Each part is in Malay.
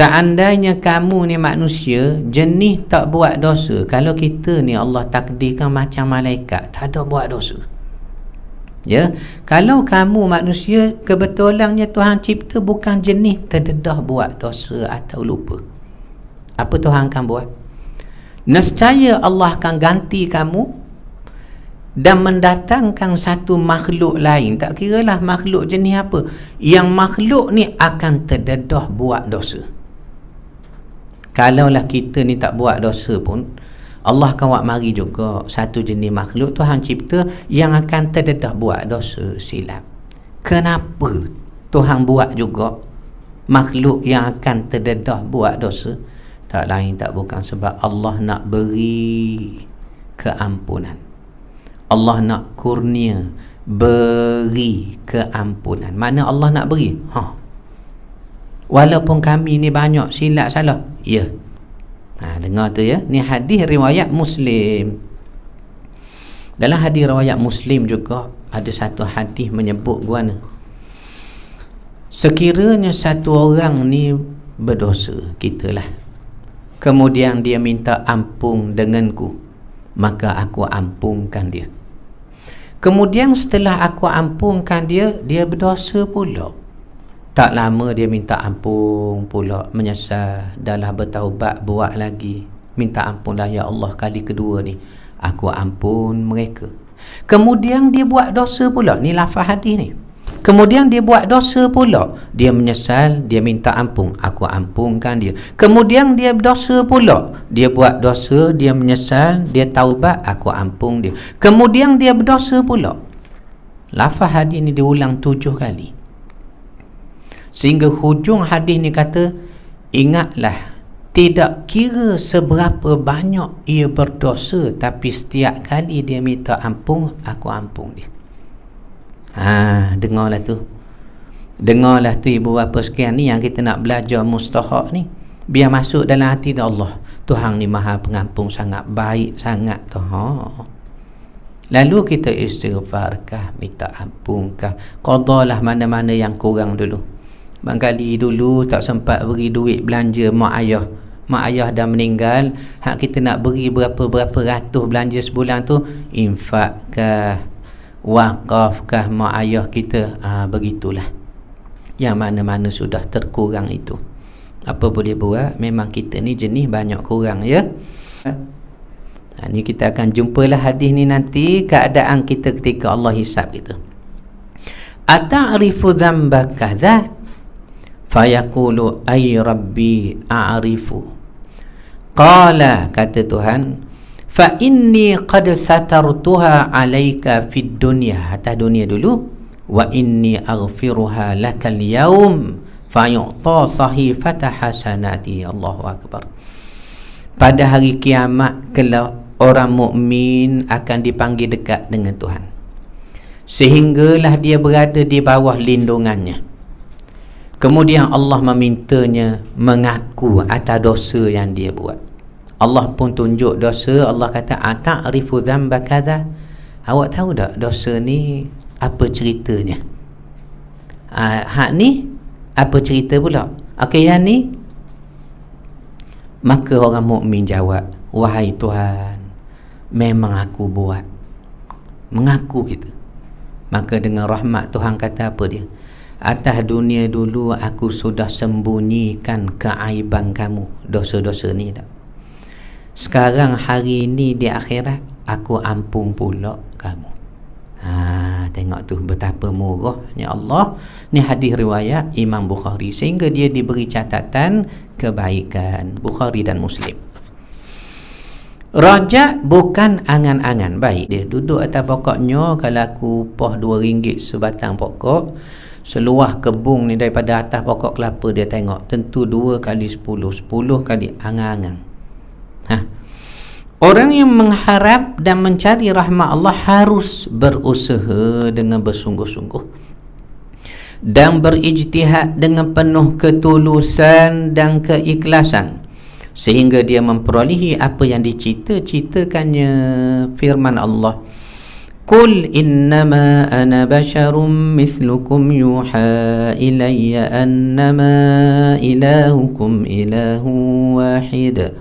Seandainya kamu ni manusia Jenis tak buat dosa Kalau kita ni Allah takdirkan macam malaikat Tak ada buat dosa Ya Kalau kamu manusia Kebetulannya Tuhan cipta bukan jenis terdedah buat dosa atau lupa Apa Tuhan akan buat? Nescaya Allah akan ganti kamu dan mendatangkan satu makhluk lain tak kiralah makhluk jenis apa yang makhluk ni akan terdedah buat dosa kalaulah kita ni tak buat dosa pun Allah akan buat mari juga satu jenis makhluk Tuhan cipta yang akan terdedah buat dosa silap kenapa Tuhan buat juga makhluk yang akan terdedah buat dosa tak lain tak bukan sebab Allah nak beri keampunan Allah nak kurnia beri keampunan mana Allah nak beri ha walaupun kami ni banyak silap salah ya ha, dengar tu ya ni hadis riwayat muslim dalam hadis riwayat muslim juga ada satu hadis menyebut gua ni sekiranya satu orang ni berdosa kitalah kemudian dia minta ampun denganku maka aku ampunkan dia kemudian setelah aku ampunkan dia dia berdosa pula tak lama dia minta ampun pula Menyesal Dah lah bertaubat buat lagi Minta ampunlah Ya Allah kali kedua ni Aku ampun mereka Kemudian dia buat dosa pula Ni lafah hadis ni Kemudian dia buat dosa pula Dia menyesal Dia minta ampun Aku ampunkan dia Kemudian dia dosa pula Dia buat dosa Dia menyesal Dia taubat Aku ampun dia Kemudian dia berdosa pula Lafah hadis ni diulang tujuh kali sehingga hujung hadis ni kata ingatlah tidak kira seberapa banyak ia berdosa tapi setiap kali dia minta ampun aku ampun. dia ha dengarlah tu dengarlah tu ibu bapa sekian ni yang kita nak belajar mustahak ni biar masuk dalam hati tu Allah Tuhan ni maha pengampun sangat baik sangat tu ha lalu kita istighfarkah minta ampunkah qadalah mana-mana yang kurang dulu Bangkali dulu tak sempat beri duit belanja mak ayah Mak ayah dah meninggal Hak kita nak beri berapa-berapa ratus belanja sebulan tu Infakkah Wakafkah mak ayah kita ha, Begitulah Yang mana-mana sudah terkurang itu Apa boleh buat Memang kita ni jenis banyak kurang ya ha, Ni kita akan jumpalah hadis ni nanti Keadaan kita ketika Allah hisap kita Ata'rifu zambakah zah fayaqulu ay rabbi a'rifu qala kata tuhan fa inni qad satartuha alayka fid dunya hatta dunia dulu wa inni aghfiruha lakal yawm fa yu'ta sahifata hasanati Allahu akbar pada hari kiamat kelak orang mukmin akan dipanggil dekat dengan Tuhan sehinggalah dia berada di bawah lindungannya Kemudian Allah memintanya mengaku atas dosa yang dia buat. Allah pun tunjuk dosa. Allah kata, Ata'rifu zamba kada. Awak tahu tak dosa ni apa ceritanya? Uh, hak ni apa cerita pula? Okey yang ni maka orang mukmin jawab, wahai Tuhan, memang aku buat. Mengaku kita. Maka dengan rahmat Tuhan kata apa dia? Atas dunia dulu aku sudah sembunyikan keaiban kamu Dosa-dosa ni tak Sekarang hari ni di akhirat Aku ampun pula kamu ha, Tengok tu betapa murahnya Allah Ni hadis riwayat Imam Bukhari Sehingga dia diberi catatan kebaikan Bukhari dan Muslim Rajak bukan angan-angan Baik dia duduk atas pokoknya Kalau aku poh dua ringgit sebatang pokok seluah kebung ni daripada atas pokok kelapa dia tengok tentu dua kali sepuluh sepuluh kali angan-angan ha. orang yang mengharap dan mencari rahmat Allah harus berusaha dengan bersungguh-sungguh dan berijtihad dengan penuh ketulusan dan keikhlasan sehingga dia memperolehi apa yang dicita-citakannya firman Allah قل انما انا بشر مثلكم يوحى الي انما الهكم اله واحد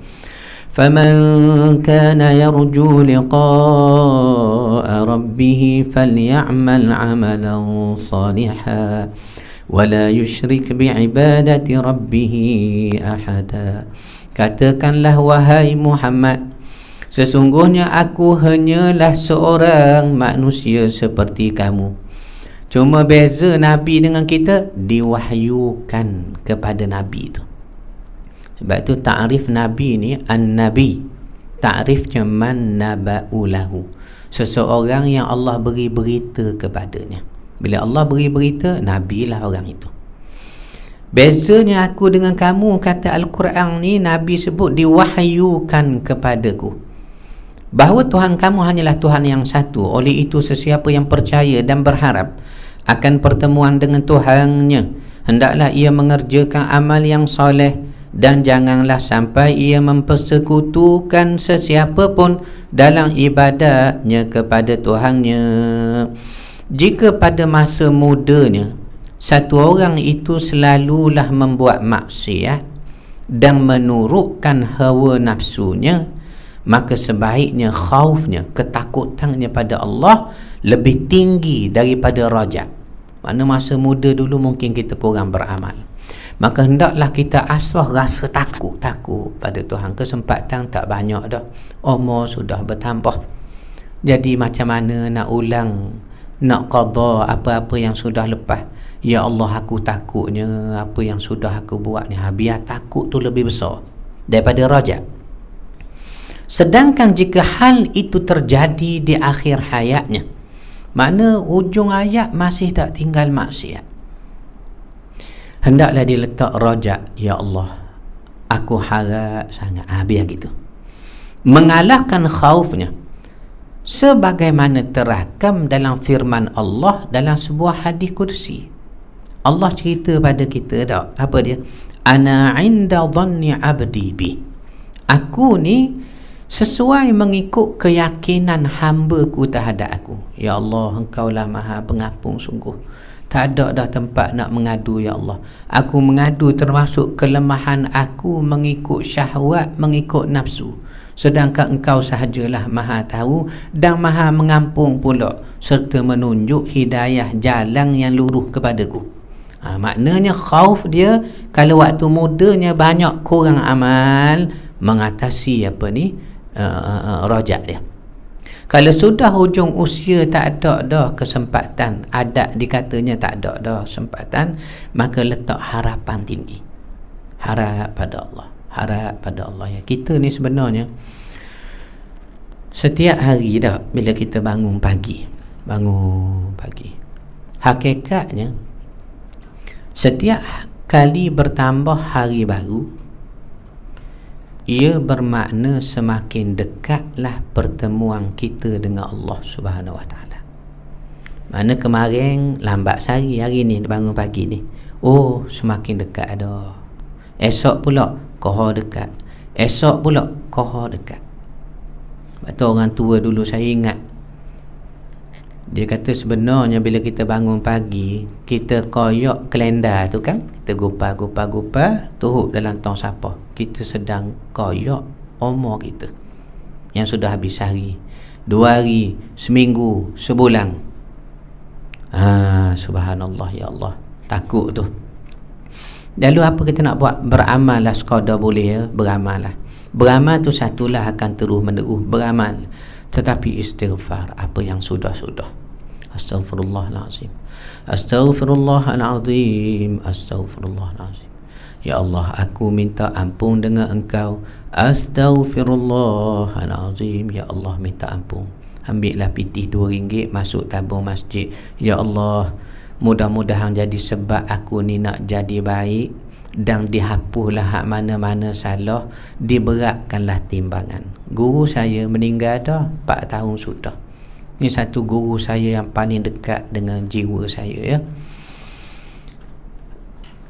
فمن كان يرجو لقاء ربه فليعمل عملا صالحا ولا يشرك بعباده ربه احدا له وهاي محمد Sesungguhnya aku hanyalah seorang manusia seperti kamu Cuma beza Nabi dengan kita Diwahyukan kepada Nabi itu Sebab itu ta'rif Nabi ni An-Nabi Ta'rifnya man naba'ulahu Seseorang yang Allah beri berita kepadanya Bila Allah beri berita Nabi lah orang itu Bezanya aku dengan kamu kata Al-Quran ni Nabi sebut diwahyukan kepadaku bahawa Tuhan kamu hanyalah Tuhan yang satu oleh itu sesiapa yang percaya dan berharap akan pertemuan dengan Tuhannya hendaklah ia mengerjakan amal yang soleh dan janganlah sampai ia mempersekutukan sesiapa pun dalam ibadatnya kepada Tuhannya jika pada masa mudanya satu orang itu selalulah membuat maksiat dan menurutkan hawa nafsunya maka sebaiknya khaufnya ketakutannya pada Allah lebih tinggi daripada rajak mana masa muda dulu mungkin kita kurang beramal maka hendaklah kita asah rasa takut takut pada Tuhan kesempatan tak banyak dah umur sudah bertambah jadi macam mana nak ulang nak qadha apa-apa yang sudah lepas ya Allah aku takutnya apa yang sudah aku buat ni habiah takut tu lebih besar daripada rajak Sedangkan jika hal itu terjadi di akhir hayatnya Mana ujung ayat masih tak tinggal maksiat Hendaklah diletak rojak Ya Allah Aku harap sangat habis gitu Mengalahkan khaufnya Sebagaimana terakam dalam firman Allah Dalam sebuah hadis kursi Allah cerita pada kita tak Apa dia Ana inda dhanni abdi bi Aku ni sesuai mengikut keyakinan hamba ku terhadap aku Ya Allah engkau lah maha pengapung sungguh tak ada dah tempat nak mengadu Ya Allah aku mengadu termasuk kelemahan aku mengikut syahwat mengikut nafsu sedangkan engkau sahajalah maha tahu dan maha mengampung pula serta menunjuk hidayah jalan yang luruh kepadaku ha, maknanya khauf dia kalau waktu mudanya banyak kurang amal mengatasi apa ni Uh, rojak dia kalau sudah hujung usia tak ada dah kesempatan adat dikatanya tak ada dah kesempatan maka letak harapan tinggi harap pada Allah harap pada Allah ya kita ni sebenarnya setiap hari dah bila kita bangun pagi bangun pagi hakikatnya setiap kali bertambah hari baru ia bermakna semakin dekatlah pertemuan kita dengan Allah Subhanahu Wa Taala. Mana kemarin lambat sehari hari ni bangun pagi ni. Oh, semakin dekat ada. Esok pula koha dekat. Esok pula koha dekat. Sebab orang tua dulu saya ingat dia kata sebenarnya bila kita bangun pagi, kita koyok kelenda tu kan? Kita gupa-gupa-gupa, tuhuk dalam tong sapah. Kita sedang koyok umur kita. Yang sudah habis hari. Dua hari, seminggu, sebulan. Ha, subhanallah, ya Allah. Takut tu. Lalu apa kita nak buat? Beramal lah, sekadar boleh ya. Beramal lah. Beramal tu satulah akan terus menerus. Beramal tetapi istighfar apa yang sudah-sudah astagfirullahalazim astagfirullahalazim astagfirullahalazim ya Allah aku minta ampun dengan engkau astagfirullahalazim ya Allah minta ampun ambillah pitih dua ringgit masuk tabung masjid ya Allah mudah-mudahan jadi sebab aku ni nak jadi baik dan dihapuslah hak mana-mana salah diberatkanlah timbangan guru saya meninggal dah 4 tahun sudah ini satu guru saya yang paling dekat dengan jiwa saya ya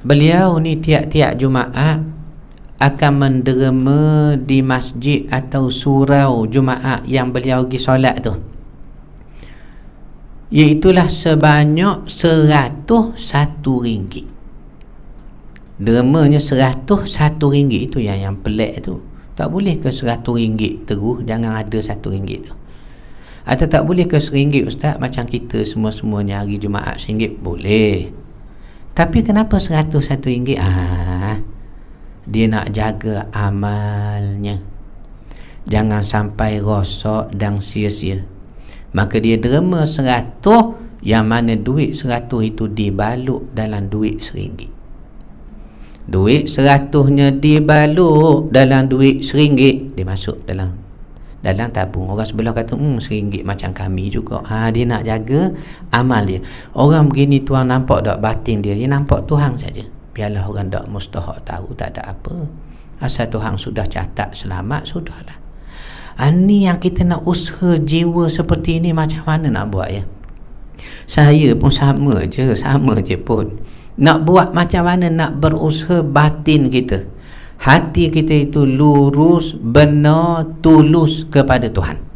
beliau ni tiap-tiap Jumaat akan menderma di masjid atau surau Jumaat yang beliau pergi solat tu iaitulah sebanyak seratus satu ringgit dermanya seratus satu ringgit itu yang yang pelik tu tak boleh ke seratus ringgit terus jangan ada satu ringgit tu atau tak boleh ke seringgit ustaz macam kita semua-semuanya hari Jumaat seringgit boleh tapi kenapa seratus satu ringgit ah, dia nak jaga amalnya jangan sampai rosak dan sia-sia maka dia derma seratus yang mana duit seratus itu dibalut dalam duit seringgit duit seratusnya dibalut dalam duit seringgit dia masuk dalam dalam tabung orang sebelah kata hmm seringgit macam kami juga ha, dia nak jaga amal dia orang begini tuan nampak tak batin dia dia nampak Tuhan saja biarlah orang tak mustahak tahu tak ada apa asal Tuhan sudah catat selamat sudahlah ha, yang kita nak usaha jiwa seperti ini macam mana nak buat ya saya pun sama je sama je pun nak buat macam mana nak berusaha batin kita Hati kita itu lurus, benar, tulus kepada Tuhan